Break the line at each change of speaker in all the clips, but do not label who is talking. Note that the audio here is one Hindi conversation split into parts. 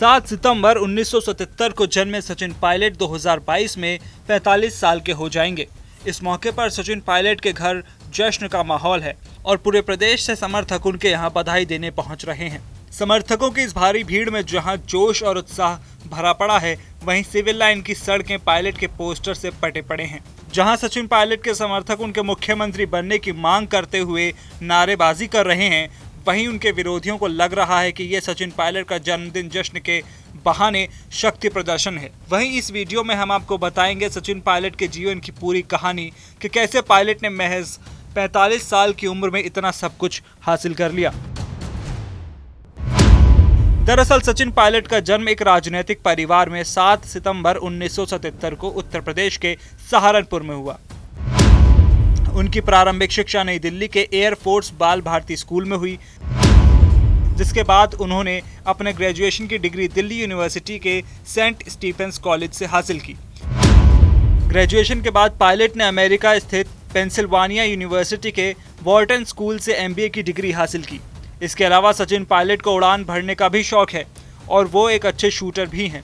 सात सितंबर 1977 को जन्मे सचिन पायलट 2022 में 45 साल के हो जाएंगे इस मौके पर सचिन पायलट के घर जश्न का माहौल है और पूरे प्रदेश से समर्थक उनके यहाँ बधाई देने पहुँच रहे हैं समर्थकों की इस भारी भीड़ में जहाँ जोश और उत्साह भरा पड़ा है वहीं सिविल लाइन की सड़कें पायलट के पोस्टर से पटे पड़े हैं जहां सचिन पायलट के समर्थक उनके मुख्यमंत्री बनने की मांग करते हुए नारेबाजी कर रहे हैं वहीं उनके विरोधियों को लग रहा है कि ये सचिन पायलट का जन्मदिन जश्न के बहाने शक्ति प्रदर्शन है वहीं इस वीडियो में हम आपको बताएंगे सचिन पायलट के जीवन की पूरी कहानी कि कैसे पायलट ने महज 45 साल की उम्र में इतना सब कुछ हासिल कर लिया दरअसल सचिन पायलट का जन्म एक राजनीतिक परिवार में 7 सितंबर 1977 को उत्तर प्रदेश के सहारनपुर में हुआ उनकी प्रारंभिक शिक्षा नई दिल्ली के एयरफोर्स बाल भारती स्कूल में हुई जिसके बाद उन्होंने अपने ग्रेजुएशन की डिग्री दिल्ली यूनिवर्सिटी के सेंट स्टीफेंस कॉलेज से हासिल की ग्रेजुएशन के बाद पायलट ने अमेरिका स्थित पेंसिल्वानिया यूनिवर्सिटी के वॉल्टन स्कूल से एम की डिग्री हासिल की इसके अलावा सचिन पायलट को उड़ान भरने का भी शौक है और वो एक अच्छे शूटर भी हैं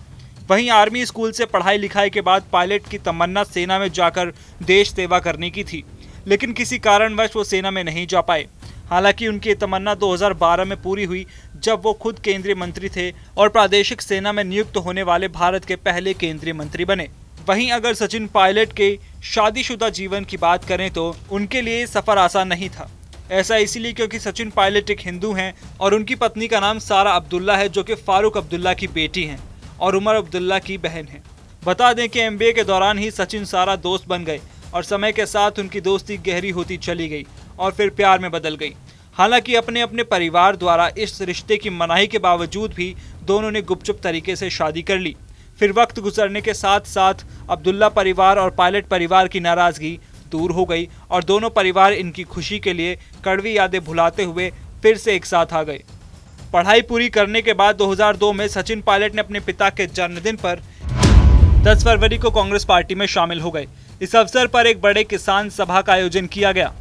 वहीं आर्मी स्कूल से पढ़ाई लिखाई के बाद पायलट की तमन्ना सेना में जाकर देश सेवा करने की थी लेकिन किसी कारणवश वो सेना में नहीं जा पाए हालांकि उनकी तमन्ना 2012 में पूरी हुई जब वो खुद केंद्रीय मंत्री थे और प्रादेशिक सेना में नियुक्त होने वाले भारत के पहले केंद्रीय मंत्री बने वहीं अगर सचिन पायलट के शादीशुदा जीवन की बात करें तो उनके लिए सफ़र आसान नहीं था ऐसा इसीलिए क्योंकि सचिन पायलट एक हिंदू हैं और उनकी पत्नी का नाम सारा अब्दुल्ला है जो कि फारूक अब्दुल्ला की बेटी हैं और उमर अब्दुल्ला की बहन हैं बता दें कि एमबीए के दौरान ही सचिन सारा दोस्त बन गए और समय के साथ उनकी दोस्ती गहरी होती चली गई और फिर प्यार में बदल गई हालांकि अपने अपने परिवार द्वारा इस रिश्ते की मनाही के बावजूद भी दोनों ने गुपचुप तरीके से शादी कर ली फिर वक्त गुजरने के साथ साथ अब्दुल्ला परिवार और पायलट परिवार की नाराज़गी दूर हो गई और दोनों परिवार इनकी खुशी के लिए कड़वी यादें भुलाते हुए फिर से एक साथ आ गए पढ़ाई पूरी करने के बाद 2002 में सचिन पायलट ने अपने पिता के जन्मदिन पर 10 फरवरी को कांग्रेस पार्टी में शामिल हो गए इस अवसर पर एक बड़े किसान सभा का आयोजन किया गया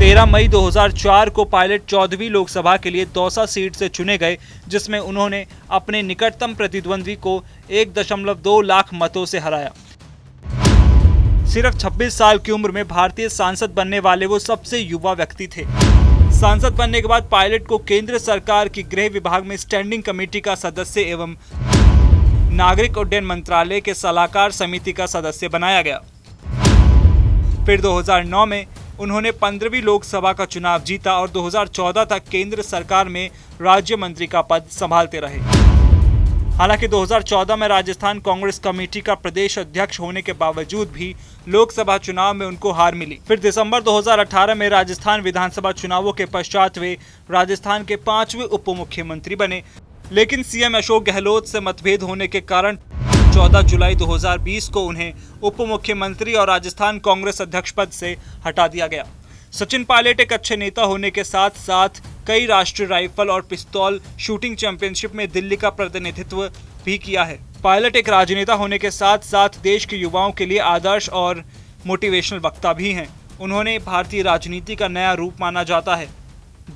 13 मई 2004 को पायलट चौदहवीं लोकसभा के लिए दौसा सीट से चुने गए जिसमें उन्होंने अपने निकटतम प्रतिद्वंद्वी को 1.2 लाख मतों से हराया सिर्फ 26 साल की उम्र में भारतीय सांसद बनने वाले वो सबसे युवा व्यक्ति थे सांसद बनने के बाद पायलट को केंद्र सरकार की गृह विभाग में स्टैंडिंग कमेटी का सदस्य एवं नागरिक उड्डयन मंत्रालय के सलाहकार समिति का सदस्य बनाया गया फिर 2009 में उन्होंने पंद्रहवीं लोकसभा का चुनाव जीता और 2014 तक केंद्र सरकार में राज्य मंत्री का पद संभालते रहे हालांकि 2014 में राजस्थान कांग्रेस कमेटी का प्रदेश अध्यक्ष होने के बावजूद भी लोकसभा चुनाव में उनको हार मिली फिर दिसंबर 2018 में राजस्थान विधानसभा चुनावों के पश्चात वे राजस्थान के पांचवें उप मुख्यमंत्री बने लेकिन सीएम अशोक गहलोत से मतभेद होने के कारण 14 जुलाई 2020 को उन्हें उप मुख्यमंत्री और राजस्थान कांग्रेस अध्यक्ष पद से हटा दिया गया सचिन पायलट एक अच्छे नेता होने के साथ साथ कई राष्ट्रीय राइफल और पिस्तौल शूटिंग चैंपियनशिप में दिल्ली का प्रतिनिधित्व भी किया है पायलट एक राजनेता होने के साथ साथ देश के युवाओं के लिए आदर्श और मोटिवेशनल वक्ता भी हैं उन्होंने भारतीय राजनीति का नया रूप माना जाता है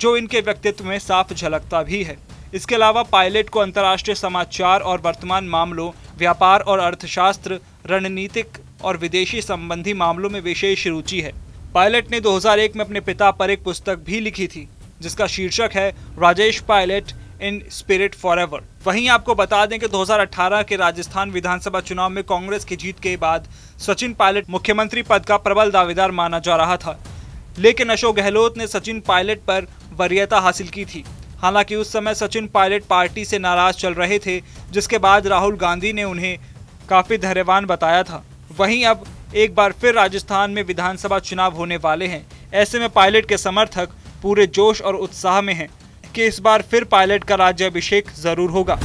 जो इनके व्यक्तित्व में साफ झलकता भी है इसके अलावा पायलट को अंतर्राष्ट्रीय समाचार और वर्तमान मामलों व्यापार और अर्थशास्त्र रणनीतिक और विदेशी संबंधी मामलों में विशेष रुचि है पायलट ने 2001 में अपने पिता पर एक पुस्तक भी लिखी थी जिसका शीर्षक है Rajesh Pilot in spirit forever वहीं आपको बता दें कि 2018 के राजस्थान विधानसभा चुनाव में कांग्रेस की जीत के बाद सचिन पायलट मुख्यमंत्री पद का प्रबल दावेदार माना जा रहा था लेकिन अशोक गहलोत ने सचिन पायलट पर वरीयता हासिल की थी हालांकि उस समय सचिन पायलट पार्टी से नाराज चल रहे थे जिसके बाद राहुल गांधी ने उन्हें काफ़ी धैर्यवान बताया था वहीं अब एक बार फिर राजस्थान में विधानसभा चुनाव होने वाले हैं ऐसे में पायलट के समर्थक पूरे जोश और उत्साह में हैं कि इस बार फिर पायलट का राज्य अभिषेक जरूर होगा